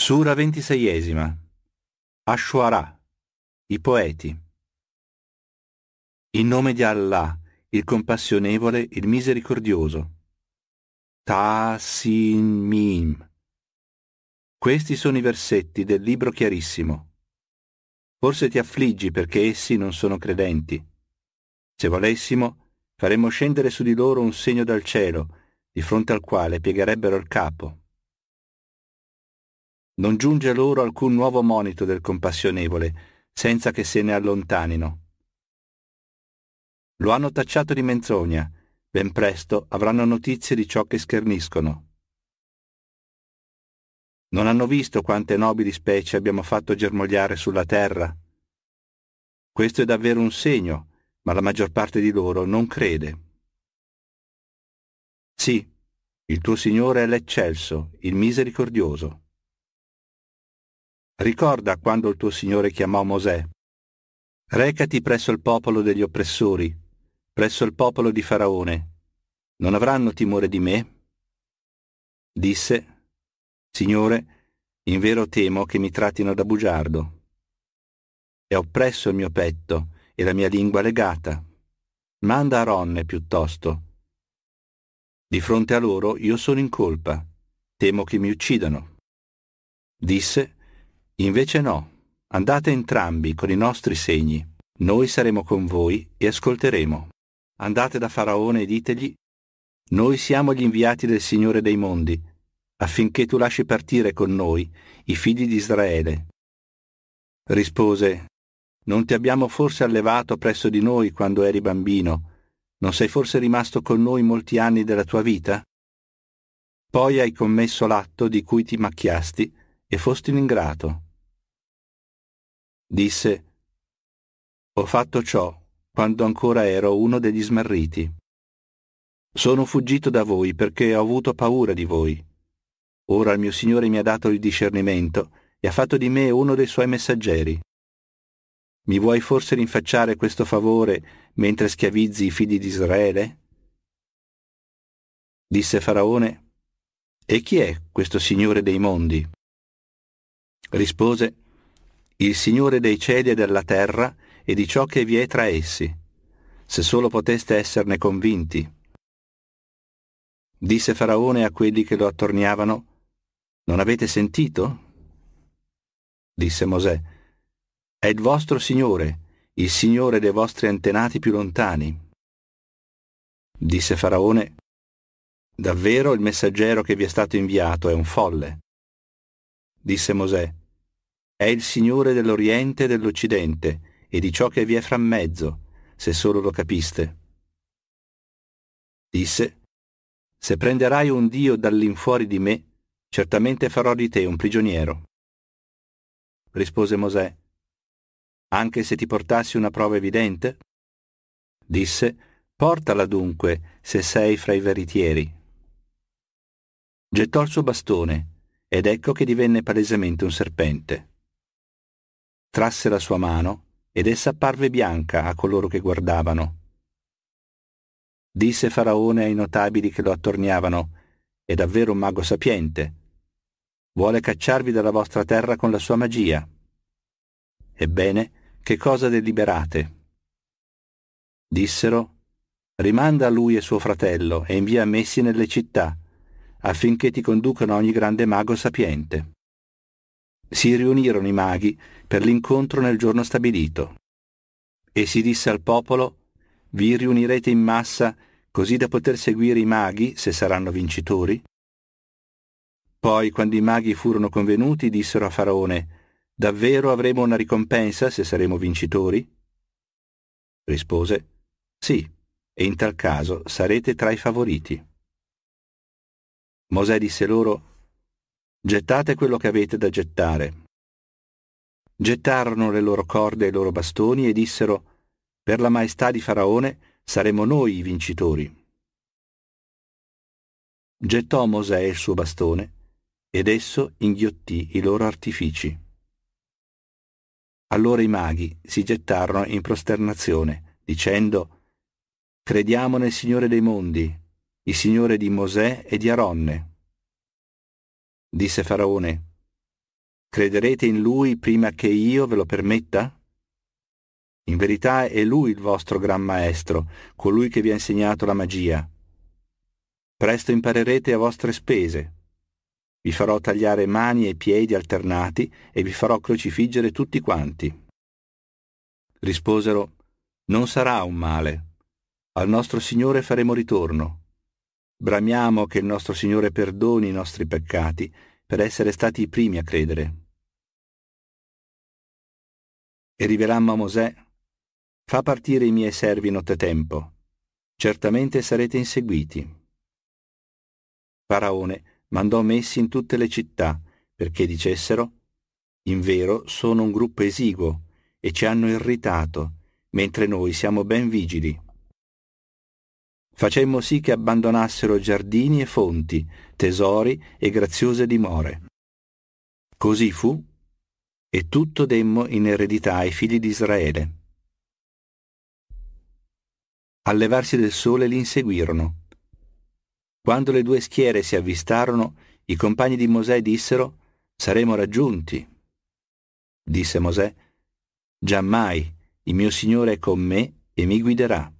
Sura ventiseiesima Ashwara I poeti In nome di Allah, il compassionevole, il misericordioso. Ta-sin Mim Questi sono i versetti del libro chiarissimo. Forse ti affliggi perché essi non sono credenti. Se volessimo, faremmo scendere su di loro un segno dal cielo, di fronte al quale piegherebbero il capo. Non giunge loro alcun nuovo monito del compassionevole, senza che se ne allontanino. Lo hanno tacciato di menzogna, ben presto avranno notizie di ciò che scherniscono. Non hanno visto quante nobili specie abbiamo fatto germogliare sulla terra? Questo è davvero un segno, ma la maggior parte di loro non crede. Sì, il tuo Signore è l'eccelso, il misericordioso. Ricorda quando il tuo Signore chiamò Mosè. Recati presso il popolo degli oppressori, presso il popolo di Faraone. Non avranno timore di me? Disse, Signore, in vero temo che mi trattino da bugiardo. È oppresso il mio petto e la mia lingua legata. Manda Aronne piuttosto. Di fronte a loro io sono in colpa. Temo che mi uccidano. Disse, Invece no, andate entrambi con i nostri segni, noi saremo con voi e ascolteremo. Andate da Faraone e ditegli, noi siamo gli inviati del Signore dei mondi, affinché tu lasci partire con noi i figli di Israele. Rispose, non ti abbiamo forse allevato presso di noi quando eri bambino? Non sei forse rimasto con noi molti anni della tua vita? Poi hai commesso l'atto di cui ti macchiasti e fosti ingrato. Disse, ho fatto ciò quando ancora ero uno degli smarriti. Sono fuggito da voi perché ho avuto paura di voi. Ora il mio Signore mi ha dato il discernimento e ha fatto di me uno dei suoi messaggeri. Mi vuoi forse rinfacciare questo favore mentre schiavizzi i figli di Israele? Disse Faraone, E chi è questo Signore dei mondi? Rispose, il Signore dei cieli e della terra e di ciò che vi è tra essi, se solo poteste esserne convinti. Disse Faraone a quelli che lo attorniavano, Non avete sentito? Disse Mosè, È il vostro Signore, il Signore dei vostri antenati più lontani. Disse Faraone, Davvero il messaggero che vi è stato inviato è un folle. Disse Mosè, è il Signore dell'Oriente e dell'Occidente e di ciò che vi è fra mezzo, se solo lo capiste. Disse, se prenderai un Dio dall'infuori di me, certamente farò di te un prigioniero. Rispose Mosè, anche se ti portassi una prova evidente? Disse, portala dunque, se sei fra i veritieri. Gettò il suo bastone, ed ecco che divenne palesemente un serpente trasse la sua mano ed essa apparve bianca a coloro che guardavano. Disse Faraone ai notabili che lo attorniavano, è davvero un mago sapiente. Vuole cacciarvi dalla vostra terra con la sua magia. Ebbene, che cosa deliberate? Dissero, rimanda a lui e suo fratello e invia messi nelle città, affinché ti conducano ogni grande mago sapiente si riunirono i maghi per l'incontro nel giorno stabilito. E si disse al popolo, vi riunirete in massa così da poter seguire i maghi, se saranno vincitori? Poi, quando i maghi furono convenuti, dissero a Faraone, Davvero avremo una ricompensa se saremo vincitori? Rispose, Sì, e in tal caso sarete tra i favoriti. Mosè disse loro, Gettate quello che avete da gettare. Gettarono le loro corde e i loro bastoni e dissero, Per la maestà di Faraone saremo noi i vincitori. Gettò Mosè il suo bastone, ed esso inghiottì i loro artifici. Allora i maghi si gettarono in prosternazione, dicendo, Crediamo nel Signore dei mondi, il Signore di Mosè e di Aronne disse Faraone, crederete in lui prima che io ve lo permetta? In verità è lui il vostro gran maestro, colui che vi ha insegnato la magia. Presto imparerete a vostre spese. Vi farò tagliare mani e piedi alternati e vi farò crocifiggere tutti quanti. Risposero, non sarà un male. Al nostro Signore faremo ritorno. Bramiamo che il nostro Signore perdoni i nostri peccati per essere stati i primi a credere. E rivelammo a Mosè, Fa partire i miei servi nottetempo, certamente sarete inseguiti. Faraone mandò messi in tutte le città perché dicessero, in vero sono un gruppo esiguo e ci hanno irritato, mentre noi siamo ben vigili facemmo sì che abbandonassero giardini e fonti, tesori e graziose dimore. Così fu, e tutto demmo in eredità ai figli di Israele. Al levarsi del sole li inseguirono. Quando le due schiere si avvistarono, i compagni di Mosè dissero, saremo raggiunti. Disse Mosè, giammai, il mio Signore è con me e mi guiderà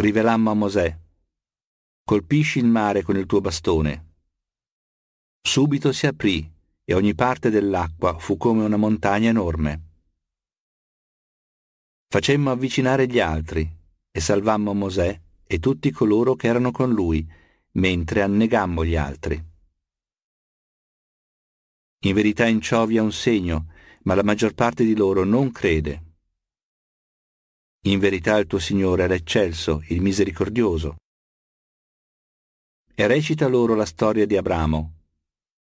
rivelammo a Mosè, colpisci il mare con il tuo bastone. Subito si aprì e ogni parte dell'acqua fu come una montagna enorme. Facemmo avvicinare gli altri e salvammo Mosè e tutti coloro che erano con lui, mentre annegammo gli altri. In verità in ciò vi è un segno, ma la maggior parte di loro non crede. In verità il tuo Signore era eccelso, il misericordioso. E recita loro la storia di Abramo,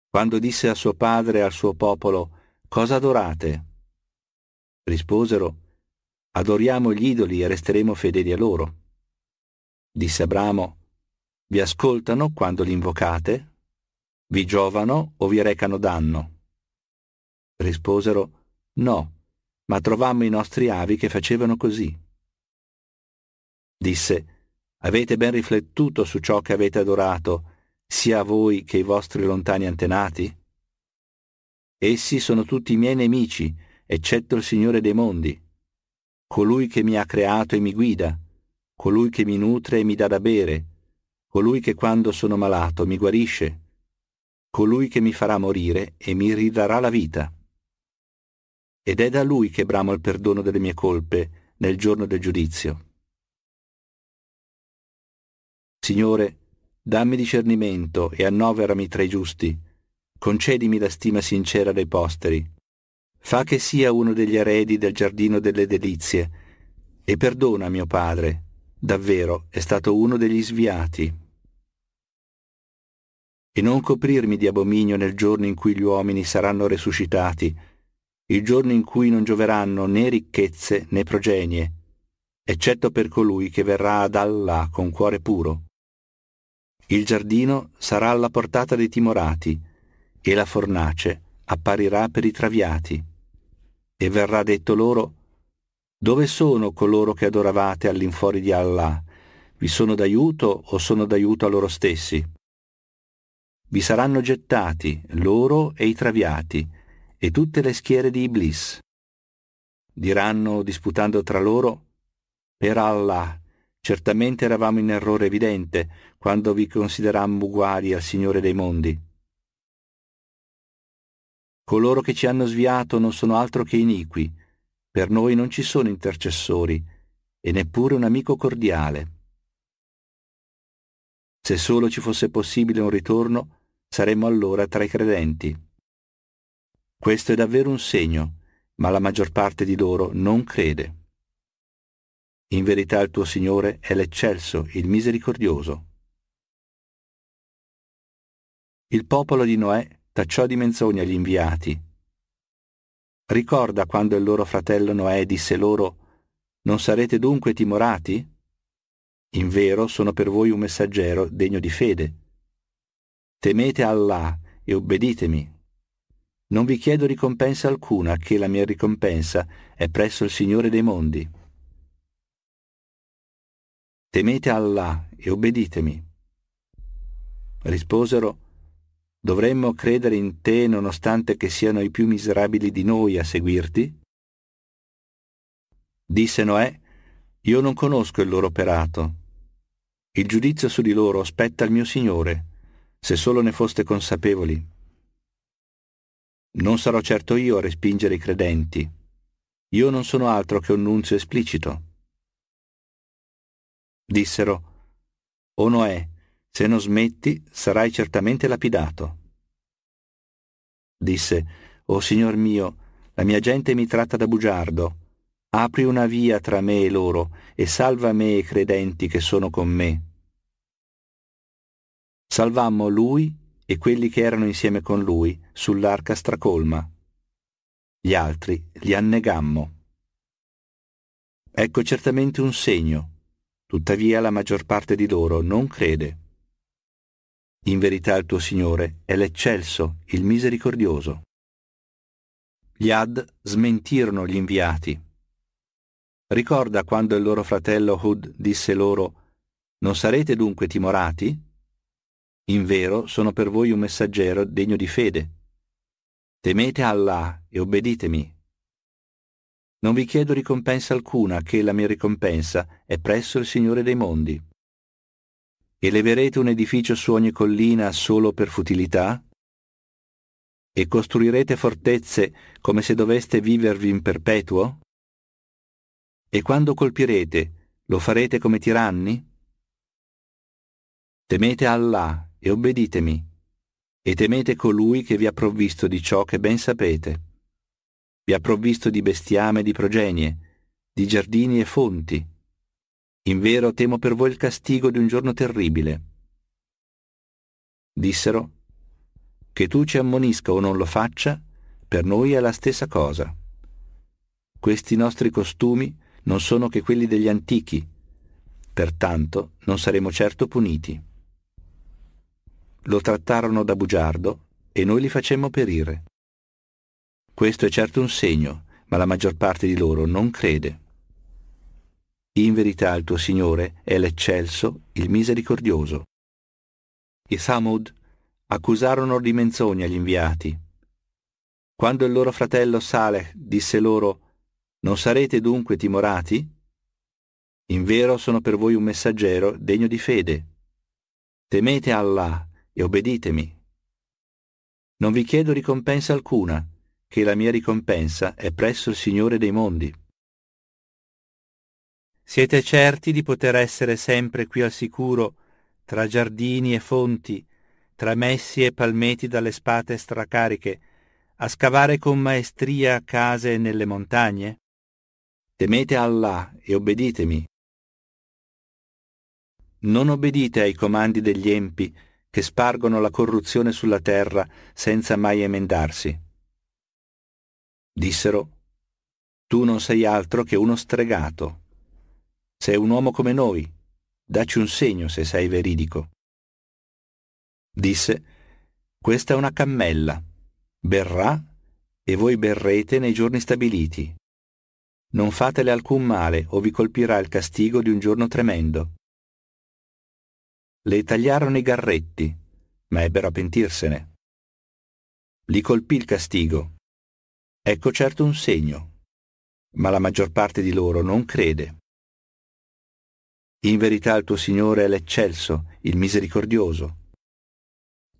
quando disse a suo padre e al suo popolo, Cosa adorate? Risposero, Adoriamo gli idoli e resteremo fedeli a loro. Disse Abramo, Vi ascoltano quando li invocate? Vi giovano o vi recano danno? Risposero, No ma trovammo i nostri avi che facevano così. Disse, avete ben riflettuto su ciò che avete adorato, sia voi che i vostri lontani antenati? Essi sono tutti i miei nemici, eccetto il Signore dei mondi, colui che mi ha creato e mi guida, colui che mi nutre e mi dà da bere, colui che quando sono malato mi guarisce, colui che mi farà morire e mi ridarà la vita ed è da lui che bramo il perdono delle mie colpe nel giorno del giudizio. Signore, dammi discernimento e annoverami tra i giusti, concedimi la stima sincera dei posteri. Fa che sia uno degli eredi del giardino delle delizie, e perdona mio padre, davvero è stato uno degli sviati. E non coprirmi di abominio nel giorno in cui gli uomini saranno resuscitati, il giorno in cui non gioveranno né ricchezze né progenie, eccetto per colui che verrà ad Allah con cuore puro. Il giardino sarà alla portata dei timorati, e la fornace apparirà per i traviati. E verrà detto loro, dove sono coloro che adoravate all'infuori di Allah? Vi sono d'aiuto o sono d'aiuto a loro stessi? Vi saranno gettati loro e i traviati, e tutte le schiere di Iblis. Diranno, disputando tra loro, per Allah, certamente eravamo in errore evidente quando vi considerammo uguali al Signore dei mondi. Coloro che ci hanno sviato non sono altro che iniqui, per noi non ci sono intercessori e neppure un amico cordiale. Se solo ci fosse possibile un ritorno, saremmo allora tra i credenti. Questo è davvero un segno, ma la maggior parte di loro non crede. In verità il tuo Signore è l'eccelso, il misericordioso. Il popolo di Noè tacciò di menzogna gli inviati. Ricorda quando il loro fratello Noè disse loro, Non sarete dunque timorati? In vero sono per voi un messaggero degno di fede. Temete Allah e obbeditemi, non vi chiedo ricompensa alcuna, che la mia ricompensa è presso il Signore dei mondi. Temete Allah e obbeditemi. Risposero, dovremmo credere in te nonostante che siano i più miserabili di noi a seguirti? Disse Noè, io non conosco il loro operato. Il giudizio su di loro spetta al mio Signore, se solo ne foste consapevoli. Non sarò certo io a respingere i credenti. Io non sono altro che un nunzio esplicito. Dissero, O Noè, se non smetti sarai certamente lapidato. Disse, O Signor mio, la mia gente mi tratta da bugiardo. Apri una via tra me e loro e salva me e i credenti che sono con me. Salvammo lui e quelli che erano insieme con lui sull'arca stracolma. Gli altri li annegammo. Ecco certamente un segno, tuttavia la maggior parte di loro non crede. In verità il tuo Signore è l'eccelso, il misericordioso. Gli Ad smentirono gli inviati. Ricorda quando il loro fratello Hud disse loro, Non sarete dunque timorati? In vero sono per voi un messaggero degno di fede. Temete Allah e obbeditemi. Non vi chiedo ricompensa alcuna, che la mia ricompensa è presso il Signore dei mondi. Eleverete un edificio su ogni collina solo per futilità? E costruirete fortezze come se doveste vivervi in perpetuo? E quando colpirete, lo farete come tiranni? Temete Allah e obbeditemi, e temete colui che vi ha provvisto di ciò che ben sapete. Vi ha provvisto di bestiame e di progenie, di giardini e fonti. In vero temo per voi il castigo di un giorno terribile. Dissero, che tu ci ammonisca o non lo faccia, per noi è la stessa cosa. Questi nostri costumi non sono che quelli degli antichi, pertanto non saremo certo puniti lo trattarono da bugiardo e noi li facemmo perire. Questo è certo un segno, ma la maggior parte di loro non crede. In verità il tuo Signore è l'eccelso, il misericordioso. I Samud accusarono di menzogna gli inviati. Quando il loro fratello Saleh disse loro, Non sarete dunque timorati? In vero sono per voi un messaggero degno di fede. Temete Allah e obbeditemi. Non vi chiedo ricompensa alcuna, che la mia ricompensa è presso il Signore dei mondi. Siete certi di poter essere sempre qui al sicuro, tra giardini e fonti, tra messi e palmeti dalle spate stracariche, a scavare con maestria case nelle montagne? Temete Allah e obbeditemi. Non obbedite ai comandi degli empi che spargono la corruzione sulla terra senza mai emendarsi. Dissero, tu non sei altro che uno stregato. Sei un uomo come noi, dacci un segno se sei veridico. Disse, questa è una cammella, berrà e voi berrete nei giorni stabiliti. Non fatele alcun male o vi colpirà il castigo di un giorno tremendo le tagliarono i garretti, ma ebbero a pentirsene. Li colpì il castigo. Ecco certo un segno, ma la maggior parte di loro non crede. In verità il tuo Signore è l'eccelso, il misericordioso.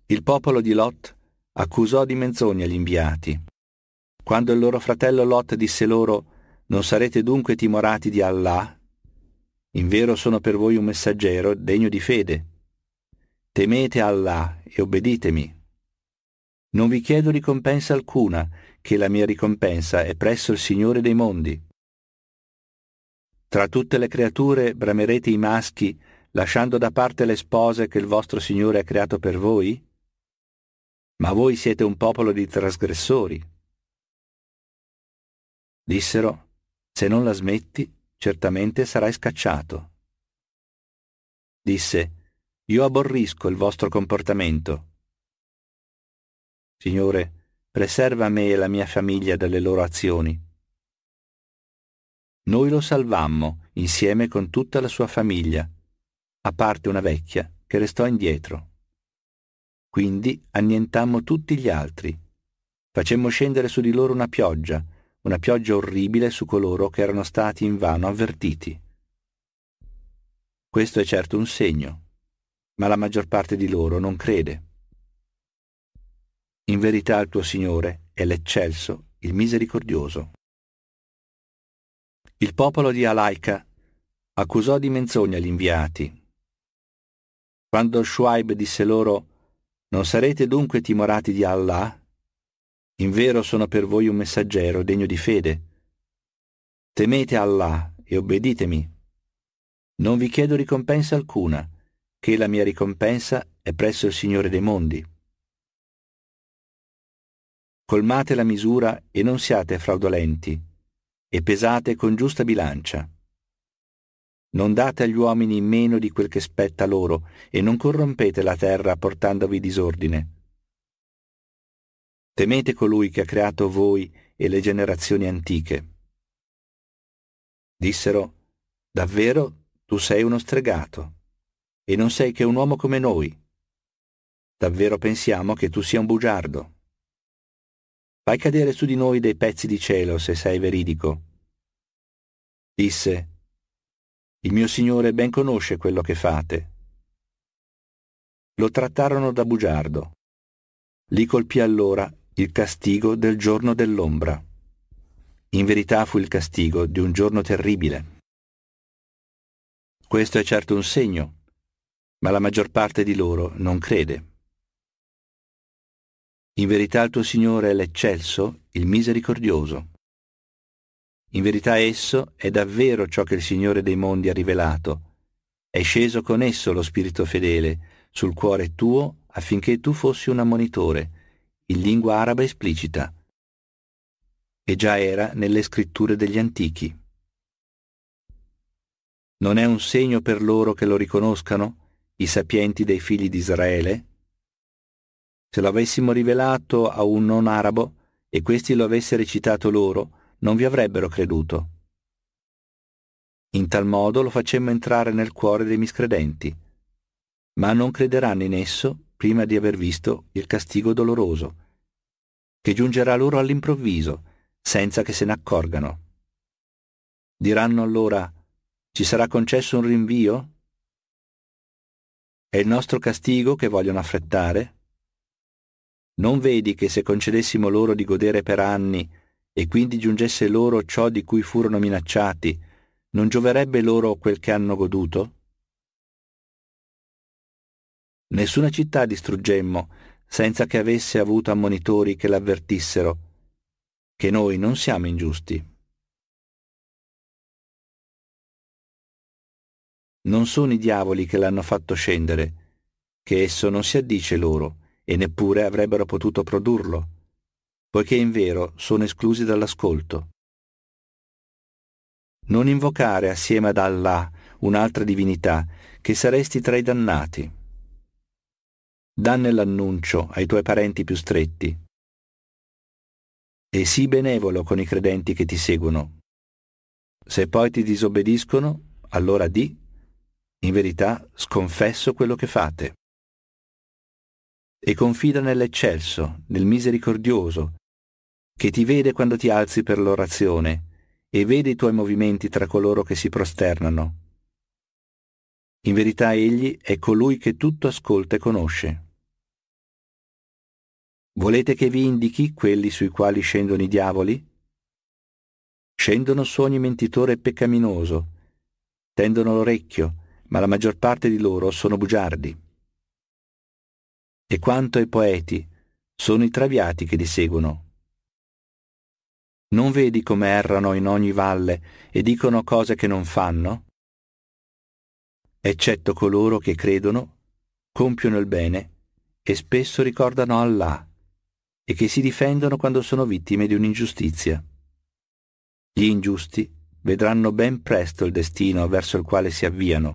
Il popolo di Lot accusò di menzogna gli inviati. Quando il loro fratello Lot disse loro, non sarete dunque timorati di Allah? In vero sono per voi un messaggero degno di fede. Temete Allah e obbeditemi. Non vi chiedo ricompensa alcuna, che la mia ricompensa è presso il Signore dei mondi. Tra tutte le creature bramerete i maschi, lasciando da parte le spose che il vostro Signore ha creato per voi? Ma voi siete un popolo di trasgressori. Dissero, se non la smetti, certamente sarai scacciato. Disse, io aborrisco il vostro comportamento. Signore, preserva me e la mia famiglia dalle loro azioni. Noi lo salvammo insieme con tutta la sua famiglia, a parte una vecchia che restò indietro. Quindi annientammo tutti gli altri. Facemmo scendere su di loro una pioggia, una pioggia orribile su coloro che erano stati invano avvertiti. Questo è certo un segno, ma la maggior parte di loro non crede. In verità il tuo Signore è l'eccelso, il misericordioso. Il popolo di Alaika accusò di menzogna gli inviati. Quando Shuaib disse loro, Non sarete dunque timorati di Allah? In vero sono per voi un messaggero degno di fede. Temete Allah e obbeditemi. Non vi chiedo ricompensa alcuna, che la mia ricompensa è presso il Signore dei mondi. Colmate la misura e non siate fraudolenti, e pesate con giusta bilancia. Non date agli uomini meno di quel che spetta loro, e non corrompete la terra portandovi disordine. Temete colui che ha creato voi e le generazioni antiche. Dissero, davvero tu sei uno stregato e non sei che un uomo come noi. Davvero pensiamo che tu sia un bugiardo. Fai cadere su di noi dei pezzi di cielo se sei veridico. Disse, Il mio Signore ben conosce quello che fate. Lo trattarono da bugiardo. Li colpì allora il castigo del giorno dell'ombra. In verità fu il castigo di un giorno terribile. Questo è certo un segno, ma la maggior parte di loro non crede. In verità il tuo Signore è l'eccelso, il misericordioso. In verità esso è davvero ciò che il Signore dei mondi ha rivelato. È sceso con esso lo Spirito fedele sul cuore tuo affinché tu fossi un ammonitore, in lingua araba esplicita. E già era nelle scritture degli antichi. Non è un segno per loro che lo riconoscano? i sapienti dei figli di Israele? Se lo avessimo rivelato a un non arabo e questi lo avesse recitato loro, non vi avrebbero creduto. In tal modo lo facemmo entrare nel cuore dei miscredenti, ma non crederanno in esso prima di aver visto il castigo doloroso, che giungerà loro all'improvviso, senza che se ne accorgano. Diranno allora, ci sarà concesso un rinvio? È il nostro castigo che vogliono affrettare? Non vedi che se concedessimo loro di godere per anni e quindi giungesse loro ciò di cui furono minacciati, non gioverebbe loro quel che hanno goduto? Nessuna città distruggemmo senza che avesse avuto ammonitori che l'avvertissero che noi non siamo ingiusti. non sono i diavoli che l'hanno fatto scendere, che esso non si addice loro, e neppure avrebbero potuto produrlo, poiché in vero sono esclusi dall'ascolto. Non invocare assieme ad Allah un'altra divinità, che saresti tra i dannati. Danne l'annuncio ai tuoi parenti più stretti, e sii benevolo con i credenti che ti seguono. Se poi ti disobbediscono, allora di in verità sconfesso quello che fate. E confida nell'eccelso, nel misericordioso, che ti vede quando ti alzi per l'orazione e vede i tuoi movimenti tra coloro che si prosternano. In verità egli è colui che tutto ascolta e conosce. Volete che vi indichi quelli sui quali scendono i diavoli? Scendono su ogni mentitore peccaminoso, tendono l'orecchio, ma la maggior parte di loro sono bugiardi. E quanto ai poeti, sono i traviati che li seguono. Non vedi come errano in ogni valle e dicono cose che non fanno? Eccetto coloro che credono, compiono il bene e spesso ricordano Allah e che si difendono quando sono vittime di un'ingiustizia. Gli ingiusti vedranno ben presto il destino verso il quale si avviano.